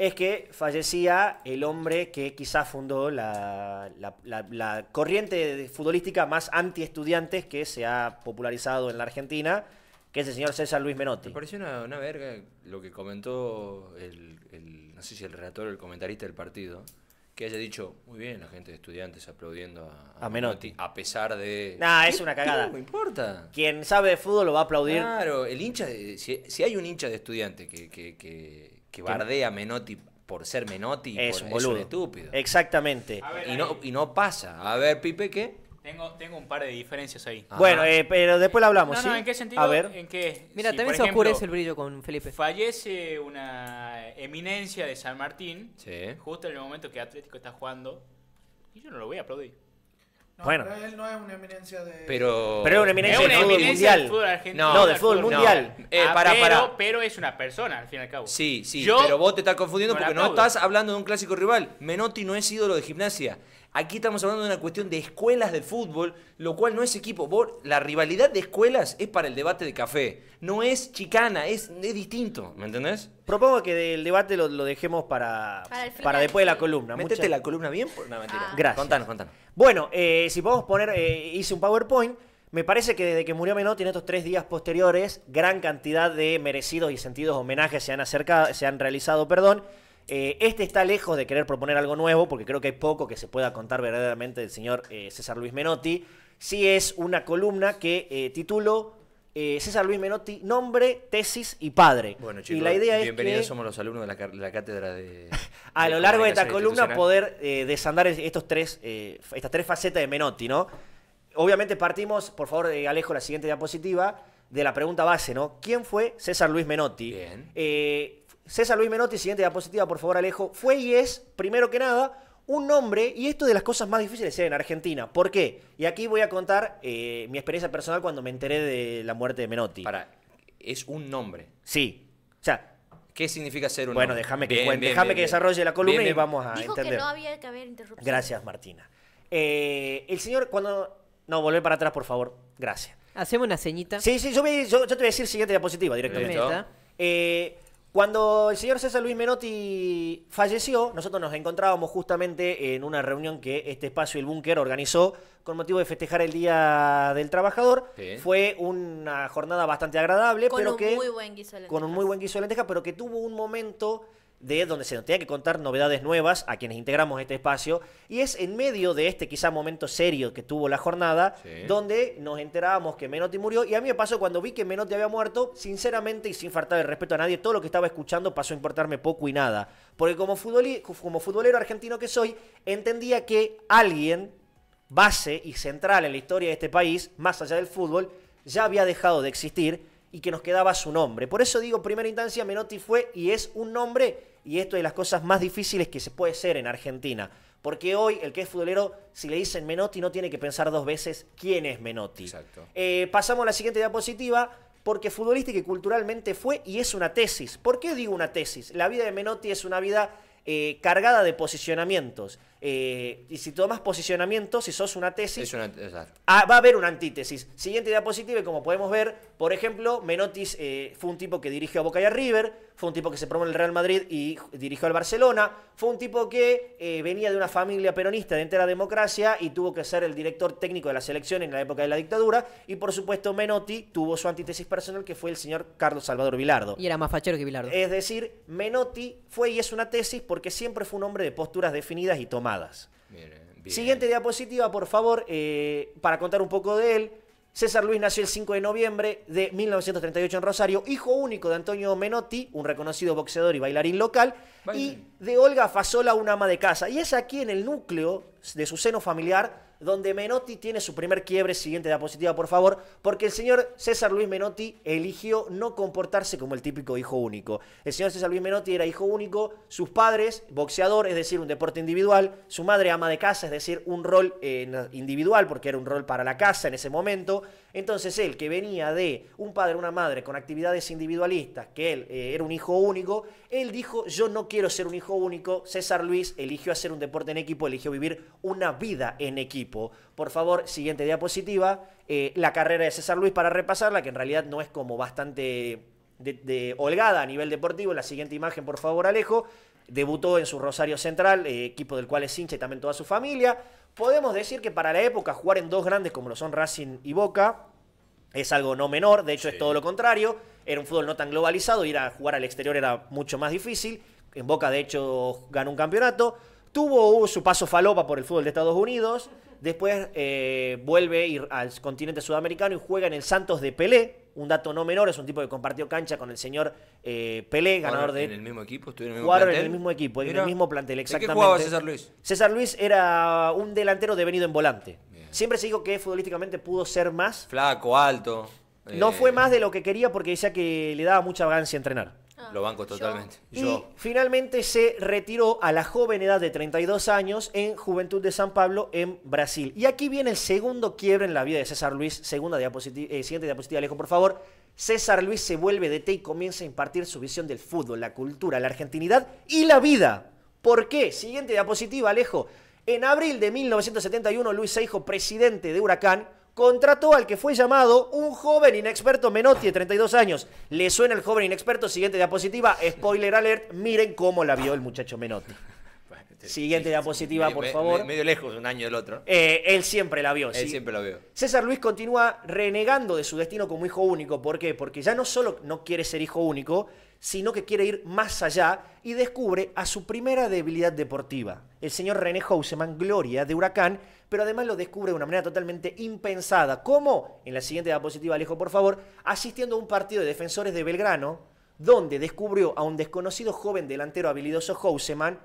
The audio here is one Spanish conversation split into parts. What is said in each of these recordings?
es que fallecía el hombre que quizás fundó la, corriente futbolística más anti-estudiantes que se ha popularizado en la Argentina, que es el señor César Luis Menotti. Me pareció una, verga lo que comentó el, no sé si el relator o el comentarista del partido, que haya dicho, muy bien, la gente de estudiantes aplaudiendo a, Menotti, a pesar de... Nah, es una cagada. No importa. Quien sabe de fútbol lo va a aplaudir. Claro, el hincha, si, hay un hincha de estudiantes que que bardea Menotti por ser Menotti es, por, boludo. es un estúpido. Exactamente. y, no, y no pasa. A ver, Pipe, ¿qué? Tengo, tengo un par de diferencias ahí. Bueno, eh, pero después lo hablamos. ¿sí? ¿en qué sentido? A ver. Mira, también se oscurece el brillo con Felipe. Fallece una eminencia de San Martín, sí. justo en el momento que Atlético está jugando, y yo no lo voy a aplaudir bueno. Pero él no es una eminencia de. Pero, es una eminencia, del, fútbol mundial argentino. No, no del fútbol, mundial. Eh, ah, para, pero, pero, es una persona, al fin y al cabo. Sí, sí. pero vos te estás confundiendo porque no estás hablando de un clásico rival. Menotti no es ídolo de gimnasia. Aquí estamos hablando de una cuestión de escuelas de fútbol, lo cual no es equipo. la rivalidad de escuelas es para el debate de café. No es chicana, es, es distinto. ¿Me entendés? Propongo que el debate lo, dejemos para, para, después de la columna. Métete la columna bien. Por... No, mentira. Ah. Gracias. Contanos, contanos. Bueno, eh, si podemos poner, eh, hice un PowerPoint. Me parece que desde que murió Menotti en estos tres días posteriores, gran cantidad de merecidos y sentidos homenajes se han, acercado, se han realizado. Perdón. Eh, este está lejos de querer proponer algo nuevo, porque creo que hay poco que se pueda contar verdaderamente del señor eh, César Luis Menotti. Sí es una columna que eh, tituló eh, César Luis Menotti, nombre, tesis y padre. Bueno, chicos, la idea bienvenidos somos los alumnos de la, cátedra de... a lo largo de esta columna poder desandar estos tres, estas tres facetas de Menotti, ¿no? Obviamente partimos, por favor, Alejo, la siguiente diapositiva de la pregunta base, ¿no? ¿Quién fue César Luis Menotti? Bien. Eh, César Luis Menotti, siguiente diapositiva, por favor, Alejo, fue y es, primero que nada, un nombre, y esto de las cosas más difíciles en Argentina. ¿Por qué? Y aquí voy a contar eh, mi experiencia personal cuando me enteré de la muerte de Menotti. Para, es un nombre. Sí. O sea, ¿Qué significa ser un Bueno, déjame que, déjame que desarrolle la columna y vamos a Dijo entender. que no había que haber interrupción. Gracias, Martina. Eh, el señor, cuando. No, volvé para atrás, por favor. Gracias. Hacemos una ceñita. Sí, sí, yo, te voy a decir siguiente diapositiva directamente. Eh, cuando el señor César Luis Menotti falleció, nosotros nos encontrábamos justamente en una reunión que este espacio El Búnker organizó con motivo de festejar el Día del Trabajador. Fue una jornada bastante agradable, con un muy buen guiso de con un muy buen guiso de lentejas, pero que tuvo un momento de donde se nos tenía que contar novedades nuevas a quienes integramos este espacio. Y es en medio de este quizá momento serio que tuvo la jornada, donde nos enterábamos que Menotti murió. Y a mí me pasó cuando vi que Menotti había muerto, sinceramente y sin faltar el respeto a nadie, todo lo que estaba escuchando pasó a importarme poco y nada. Porque como, como futbolero argentino que soy, entendía que alguien, base y central en la historia de este país, más allá del fútbol, ya había dejado de existir y que nos quedaba su nombre. Por eso digo, primera instancia, Menotti fue y es un nombre y esto es de las cosas más difíciles que se puede hacer en Argentina. Porque hoy el que es futbolero, si le dicen Menotti, no tiene que pensar dos veces quién es Menotti. Eh, pasamos a la siguiente diapositiva, porque futbolística y culturalmente fue y es una tesis. ¿Por qué digo una tesis? La vida de Menotti es una vida eh, cargada de posicionamientos. Eh, y si tomas posicionamiento, si sos una tesis, ah, va a haber una antítesis. Siguiente diapositiva, como podemos ver, por ejemplo, Menotti eh, fue un tipo que dirigió a Boca y a River, fue un tipo que se promó en el Real Madrid y dirigió al Barcelona, fue un tipo que eh, venía de una familia peronista de entera democracia y tuvo que ser el director técnico de la selección en la época de la dictadura. Y por supuesto, Menotti tuvo su antítesis personal, que fue el señor Carlos Salvador Vilardo. Y era más fachero que Vilardo. Es decir, Menotti fue y es una tesis porque siempre fue un hombre de posturas definidas y toma Siguiente diapositiva, por favor, eh, para contar un poco de él. César Luis nació el 5 de noviembre de 1938 en Rosario, hijo único de Antonio Menotti, un reconocido boxeador y bailarín local, y de Olga Fasola, una ama de casa. Y es aquí en el núcleo de su seno familiar donde Menotti tiene su primer quiebre. Siguiente diapositiva, por favor. Porque el señor César Luis Menotti eligió no comportarse como el típico hijo único. El señor César Luis Menotti era hijo único, sus padres, boxeador, es decir, un deporte individual, su madre ama de casa, es decir, un rol eh, individual, porque era un rol para la casa en ese momento. Entonces él, que venía de un padre, una madre con actividades individualistas, que él eh, era un hijo único, él dijo, yo no quiero ser un hijo único, César Luis eligió hacer un deporte en equipo, eligió vivir una vida en equipo. Por favor, siguiente diapositiva, eh, la carrera de César Luis para repasarla, que en realidad no es como bastante... De, holgada a nivel deportivo, la siguiente imagen por favor Alejo, debutó en su Rosario Central, eh, equipo del cual es hincha y también toda su familia. Podemos decir que para la época jugar en dos grandes como lo son Racing y Boca es algo no menor, de hecho es todo lo contrario, era un fútbol no tan globalizado, ir a jugar al exterior era mucho más difícil, en Boca de hecho ganó un campeonato, tuvo su paso falopa por el fútbol de Estados Unidos, después vuelve eh, vuelve ir al continente sudamericano y juega en el Santos de Pelé, un dato no menor, es un tipo que compartió cancha con el señor eh, Pelé, ganador de. ¿En el mismo equipo? en el mismo plantel? equipo, en el mismo plantel, exactamente. jugaba César Luis? César Luis era un delantero devenido en volante. Siempre se dijo que futbolísticamente pudo ser más. Flaco, alto. No fue eh, más de lo que quería porque decía que le daba mucha ganancia entrenar. Ah, Lo banco totalmente. Y finalmente se retiró a la joven edad de 32 años en Juventud de San Pablo en Brasil. Y aquí viene el segundo quiebre en la vida de César Luis. Segunda diapositiva, eh, siguiente diapositiva, Alejo, por favor. César Luis se vuelve de té y comienza a impartir su visión del fútbol, la cultura, la argentinidad y la vida. ¿Por qué? Siguiente diapositiva, Alejo. En abril de 1971, Luis se hizo presidente de Huracán, contrató al que fue llamado un joven inexperto Menotti de 32 años. ¿Le suena el joven inexperto? Siguiente diapositiva, spoiler alert, miren cómo la vio el muchacho Menotti. Siguiente diapositiva, por favor. medio lejos, un año del otro. Eh, él siempre la vio. Él siempre la vio. César Luis continúa renegando de su destino como hijo único. ¿Por qué? Porque ya no solo no quiere ser hijo único, sino que quiere ir más allá y descubre a su primera debilidad deportiva. El señor René Houseman, gloria de Huracán, pero además lo descubre de una manera totalmente impensada. como, En la siguiente diapositiva, Alejo, por favor, asistiendo a un partido de defensores de Belgrano, donde descubrió a un desconocido joven delantero habilidoso Houseman,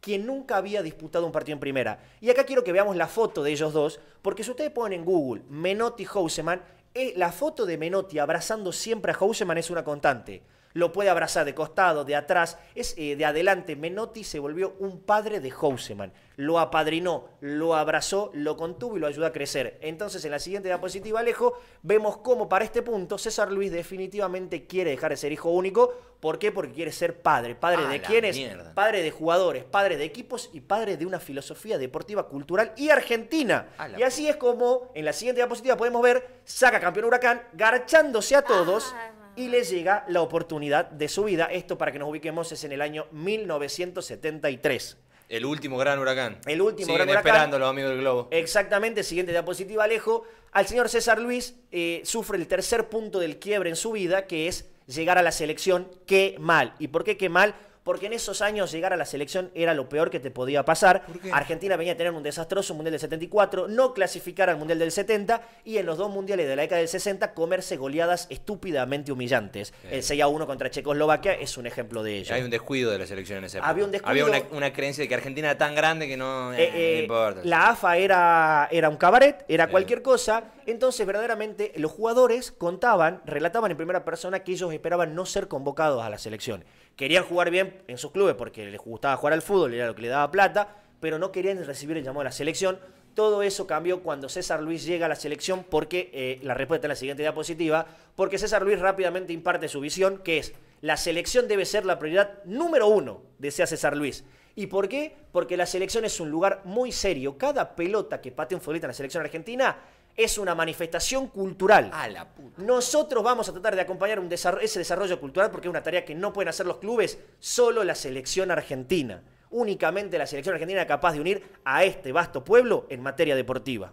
quien nunca había disputado un partido en primera. Y acá quiero que veamos la foto de ellos dos, porque si ustedes ponen en Google Menotti Houseman, eh, la foto de Menotti abrazando siempre a Houseman es una constante lo puede abrazar de costado, de atrás, es eh, de adelante. Menotti se volvió un padre de Houseman. Lo apadrinó, lo abrazó, lo contuvo y lo ayudó a crecer. Entonces, en la siguiente diapositiva, Alejo, vemos cómo para este punto César Luis definitivamente quiere dejar de ser hijo único. ¿Por qué? Porque quiere ser padre. ¿Padre ah, de quiénes? Padre de jugadores, padre de equipos y padre de una filosofía deportiva, cultural y argentina. Ah, y así es como en la siguiente diapositiva podemos ver, saca campeón Huracán, garchándose a todos. Ah y le llega la oportunidad de su vida. Esto para que nos ubiquemos es en el año 1973. El último gran huracán. El último gran huracán. esperando los amigos del globo. Exactamente, siguiente diapositiva, Alejo. Al señor César Luis eh, sufre el tercer punto del quiebre en su vida, que es llegar a la selección. Qué mal. ¿Y por qué qué mal? porque en esos años llegar a la selección era lo peor que te podía pasar. Argentina venía a tener un desastroso Mundial del 74, no clasificar al Mundial del 70 y en los dos Mundiales de la década del 60 comerse goleadas estúpidamente humillantes. El 6 a 1 contra Checoslovaquia es un ejemplo de ello. Hay un descuido de la selección en ese Había Había una, creencia de que Argentina era tan grande que no, eh, eh, eh, importa. La AFA era, era un cabaret, era cualquier cosa. Entonces, verdaderamente, los jugadores contaban, relataban en primera persona que ellos esperaban no ser convocados a la selección. Querían jugar bien en sus clubes porque les gustaba jugar al fútbol, era lo que le daba plata, pero no querían recibir el llamado a la selección. Todo eso cambió cuando César Luis llega a la selección porque, eh, la respuesta en la siguiente diapositiva, porque César Luis rápidamente imparte su visión, que es, la selección debe ser la prioridad número uno, desea César Luis. ¿Y por qué? Porque la selección es un lugar muy serio. Cada pelota que patea un futbolista en la selección argentina es una manifestación cultural. A la Nosotros vamos a tratar de acompañar ese desarrollo cultural porque es una tarea que no pueden hacer los clubes, solo la selección argentina. Únicamente la selección argentina capaz de unir a este vasto pueblo en materia deportiva.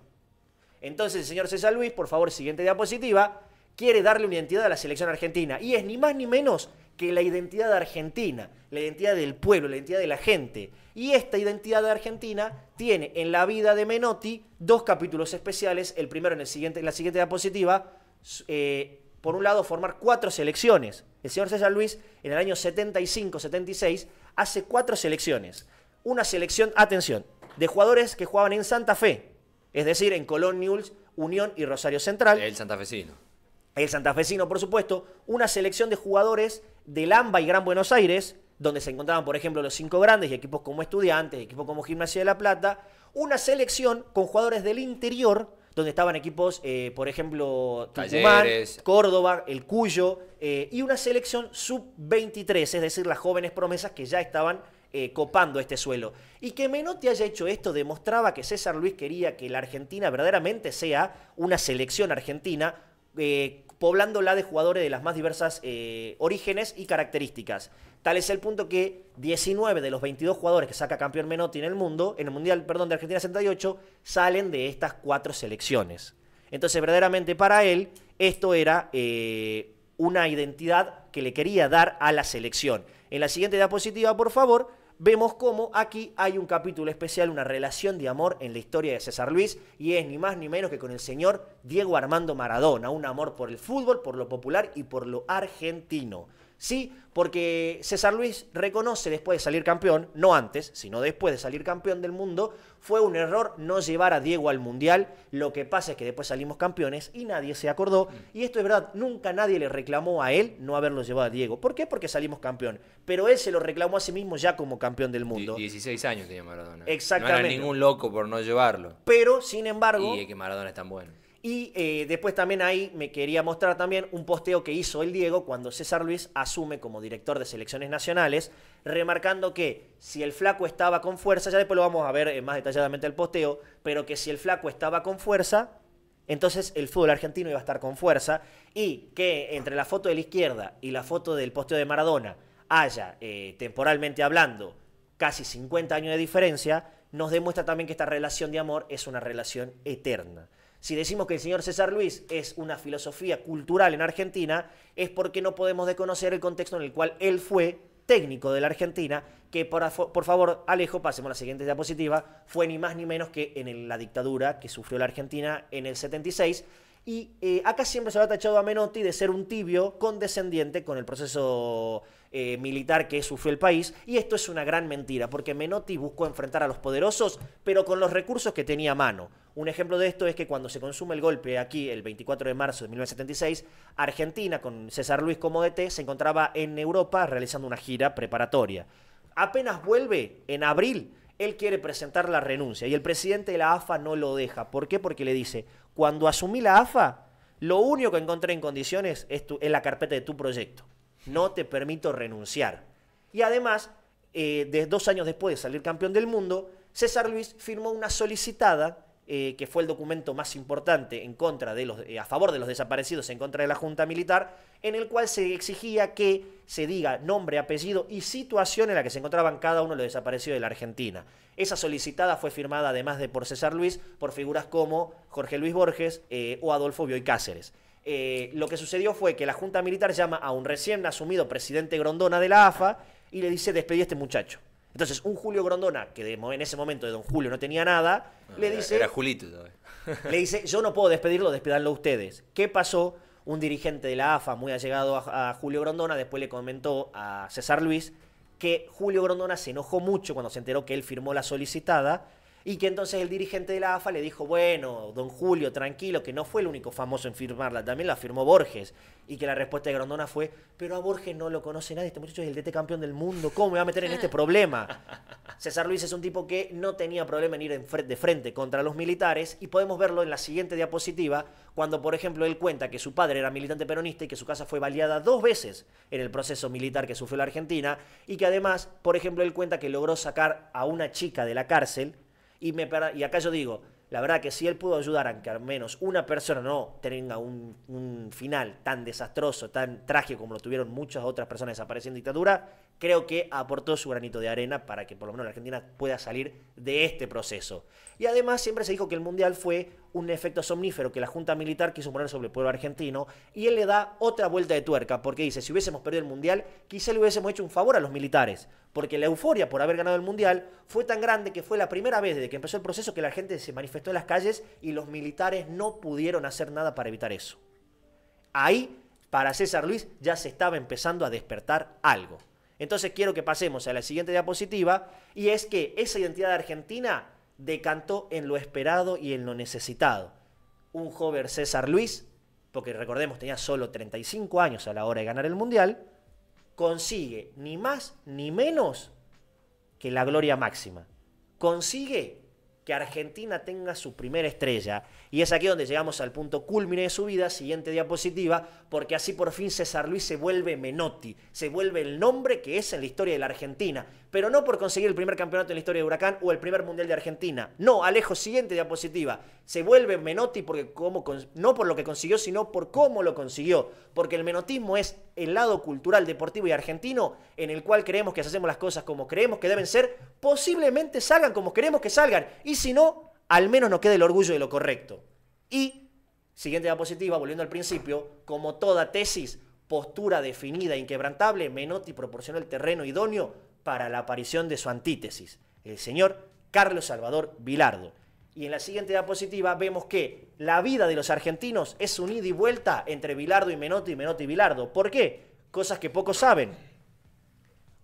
Entonces, señor César Luis, por favor, siguiente diapositiva, quiere darle una identidad a la selección argentina. Y es ni más ni menos que la identidad argentina, la identidad del pueblo, la identidad de la gente. Y esta identidad de Argentina tiene en la vida de Menotti dos capítulos especiales. El primero en, la siguiente diapositiva, eh, por un lado, formar cuatro selecciones. El señor César Luis, en el año 75-76, hace cuatro selecciones. Una selección, atención, de jugadores que jugaban en Santa Fe, es decir, en Colón, Unión y Rosario Central. El santafesino. El santafesino, por supuesto. Una selección de jugadores de Lamba y Gran Buenos Aires, donde se encontraban, por ejemplo, los cinco grandes y equipos como Estudiantes, equipos como Gimnasia de la Plata, una selección con jugadores del interior, donde estaban equipos, eh, por ejemplo, Tucumán, Córdoba, el Cuyo, eh, y una selección sub-23, es decir, las jóvenes promesas que ya estaban eh, copando este suelo. Y que Menotti haya hecho esto demostraba que César Luis quería que la Argentina verdaderamente sea una selección argentina, poblándola de jugadores de las más diversas eh, orígenes y características. Tal es el punto que 19 de los 22 jugadores que saca campeón Menotti en el mundo, en el Mundial, perdón, de Argentina 68 salen de estas cuatro selecciones. Entonces, verdaderamente para él, esto era eh, una identidad que le quería dar a la selección. En la siguiente diapositiva, por favor, vemos cómo aquí hay un capítulo especial, una relación de amor en la historia de César Luis, y es ni más ni menos que con el señor Diego Armando Maradona, un amor por el fútbol, por lo popular y por lo argentino. ¿sí? Porque César Luis reconoce después de salir campeón, no antes, sino después de salir campeón del mundo, fue un error no llevar a Diego al Mundial. Lo que pasa es que después salimos campeones y nadie se acordó. Mm. Y esto es verdad, nunca nadie le reclamó a él no haberlo llevado a Diego. ¿Por qué? Porque salimos campeón. Pero él se lo reclamó a sí mismo ya como campeón del mundo. 16 años tenía Maradona. Exactamente. No era ningún loco por no llevarlo. Pero, sin embargo... Y es que Maradona es tan bueno. Y eh, después también ahí me quería mostrar también un posteo que hizo el Diego cuando César Luis asume como director de selecciones nacionales, remarcando que si el flaco estaba con fuerza, ya después lo vamos a ver eh, más detalladamente el posteo, pero que si el flaco estaba con fuerza, entonces el fútbol argentino iba a estar con fuerza y que entre la foto de la izquierda y la foto del posteo de Maradona haya, eh, temporalmente hablando, casi 50 años de diferencia, nos demuestra también que esta relación de amor es una relación eterna. Si decimos que el señor César Luis es una filosofía cultural en Argentina, es porque no podemos desconocer el contexto en el cual él fue técnico de la Argentina, que por, favor, Alejo, pasemos a la siguiente diapositiva, fue ni más ni menos que en la dictadura que sufrió la Argentina en el 76. Y eh, acá siempre se lo ha tachado a Menotti de ser un tibio condescendiente con el proceso eh, militar que sufrió el país. Y esto es una gran mentira, porque Menotti buscó enfrentar a los poderosos, pero con los recursos que tenía a mano. Un ejemplo de esto es que cuando se consume el golpe aquí, el 24 de marzo de 1976, Argentina, con César Luis como se encontraba en Europa realizando una gira preparatoria. Apenas vuelve en abril, él quiere presentar la renuncia y el presidente de la AFA no lo deja. ¿Por qué? Porque le dice, cuando asumí la AFA, lo único que encontré en condiciones es, tu, es la carpeta de tu proyecto no te permito renunciar. Y además, eh, dos años después de salir campeón del mundo, César Luis firmó una solicitada, eh, que fue el documento más importante en contra eh, a favor de los desaparecidos, en contra de la Junta Militar, en el cual se exigía que se diga nombre, apellido y situación en la que se encontraban cada uno de los desaparecidos de la Argentina. Esa solicitada fue firmada, además de por César Luis, por figuras como Jorge Luis Borges o Adolfo Bioy Cáceres. Eh, lo que sucedió fue que la Junta Militar llama a un recién asumido presidente Grondona de la AFA y le dice despedí a este muchacho. Entonces, un Julio Grondona, que en ese momento de don Julio no tenía nada, le dice... Era Julito le dice, yo no puedo despedirlo, despedanlo ustedes. ¿Qué pasó? Un dirigente de la AFA, muy allegado a Julio Grondona, después le comentó a César Luis que Julio Grondona se enojó mucho cuando se enteró que él firmó la solicitada y que entonces el dirigente de la AFA le dijo, bueno, don Julio, tranquilo, que no fue el único famoso en firmarla, también la firmó Borges. Y que la respuesta de Grondona fue, pero a Borges no lo conoce nadie, este muchacho es el DT campeón del mundo, ¿cómo me va a meter en este problema? César Luis es un tipo que no tenía problema en ir de frente contra los militares y podemos verlo en la siguiente diapositiva, cuando por ejemplo él cuenta que su padre era militante peronista y que su casa fue baleada dos veces en el proceso militar que sufrió la Argentina y que además, por ejemplo, él cuenta que logró sacar a una chica de la cárcel y, me y acá yo digo, la verdad que si él pudo ayudar a que al menos una persona no tenga un, final tan desastroso, tan trágico como lo tuvieron muchas otras personas desapareciendo en dictadura, creo que aportó su granito de arena para que por lo menos la Argentina pueda salir de este proceso. Y además siempre se dijo que el Mundial fue un efecto somnífero que la Junta Militar quiso poner sobre el pueblo argentino y él le da otra vuelta de tuerca porque dice, si hubiésemos perdido el Mundial, quizá le hubiésemos hecho un favor a los militares, porque la euforia por haber ganado el Mundial fue tan grande que fue la primera vez desde que empezó el proceso que la gente se manifestó en las calles y los militares no pudieron hacer nada para evitar eso. Ahí, para César Luis, ya se estaba empezando a despertar algo. Entonces quiero que pasemos a la siguiente diapositiva y es que esa identidad argentina decantó en lo esperado y en lo necesitado. Un joven César Luis, porque recordemos tenía solo 35 años a la hora de ganar el Mundial, consigue ni más ni menos que la gloria máxima. Consigue que Argentina tenga su primera estrella. Y es aquí donde llegamos al punto cúlmine de su vida, siguiente diapositiva, porque así por fin César Luis se vuelve Menotti, se vuelve el nombre que es en la historia de la Argentina pero no por conseguir el primer campeonato en la historia de Huracán o el primer mundial de Argentina. No, Alejo, siguiente diapositiva. Se vuelve Menotti porque no por lo que consiguió, sino por cómo lo consiguió. Porque el menotismo es el lado cultural, deportivo y argentino en el cual creemos que hacemos las cosas como creemos que deben ser, posiblemente salgan como queremos que salgan. Y si no, al menos nos queda el orgullo de lo correcto. Y, siguiente diapositiva, volviendo al principio, como toda tesis, postura definida e inquebrantable, Menotti proporciona el terreno idóneo para la aparición de su antítesis, el señor Carlos Salvador Vilardo. Y en la siguiente diapositiva vemos que la vida de los argentinos es un ida y vuelta entre Vilardo y Menotti y Menotti y Vilardo. ¿Por qué? Cosas que pocos saben.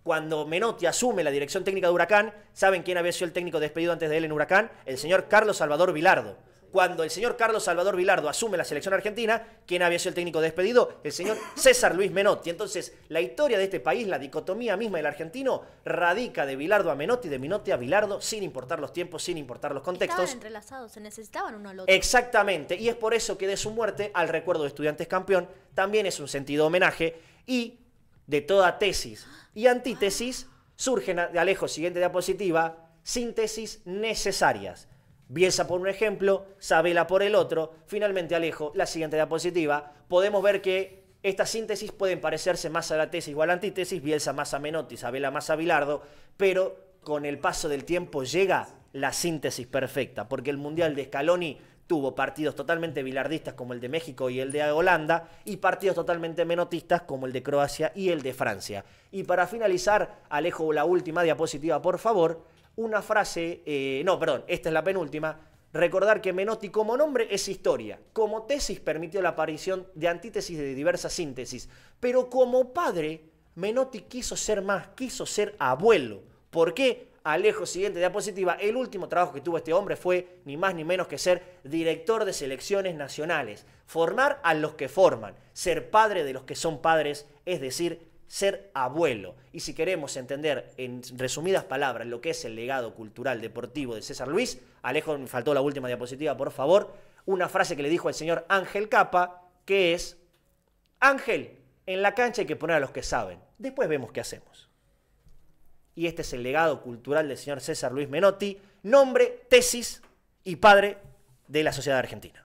Cuando Menotti asume la dirección técnica de Huracán, ¿saben quién había sido el técnico despedido antes de él en Huracán? El señor Carlos Salvador Vilardo cuando el señor Carlos Salvador Vilardo asume la selección argentina, ¿quién había sido el técnico despedido, el señor César Luis Menotti. Entonces, la historia de este país, la dicotomía misma del argentino, radica de Vilardo a Menotti, de Menotti a Vilardo, sin importar los tiempos, sin importar los contextos. Estaban se necesitaban uno al otro. Exactamente, y es por eso que de su muerte al recuerdo de Estudiantes Campeón también es un sentido homenaje y de toda tesis y antítesis surgen de Alejo, siguiente diapositiva, síntesis necesarias. Bielsa por un ejemplo, Sabela por el otro. Finalmente, Alejo, la siguiente diapositiva. Podemos ver que estas síntesis pueden parecerse más a la tesis o a la antítesis, Bielsa más a Menotti, Sabela más a Bilardo, pero con el paso del tiempo llega la síntesis perfecta, porque el Mundial de Scaloni tuvo partidos totalmente bilardistas como el de México y el de Holanda y partidos totalmente menotistas como el de Croacia y el de Francia. Y para finalizar, Alejo, la última diapositiva, por favor, una frase, eh, no, perdón, esta es la penúltima, recordar que Menotti como nombre es historia, como tesis permitió la aparición de antítesis de diversas síntesis, pero como padre, Menotti quiso ser más, quiso ser abuelo. ¿Por qué? Alejo, siguiente diapositiva. El último trabajo que tuvo este hombre fue ni más ni menos que ser director de selecciones nacionales. Formar a los que forman, ser padre de los que son padres, es decir, ser abuelo. Y si queremos entender en resumidas palabras lo que es el legado cultural deportivo de César Luis, Alejo, me faltó la última diapositiva, por favor, una frase que le dijo el señor Ángel Capa, que es, Ángel, en la cancha hay que poner a los que saben, después vemos qué hacemos. Y este es el legado cultural del señor César Luis Menotti, nombre, tesis y padre de la sociedad argentina.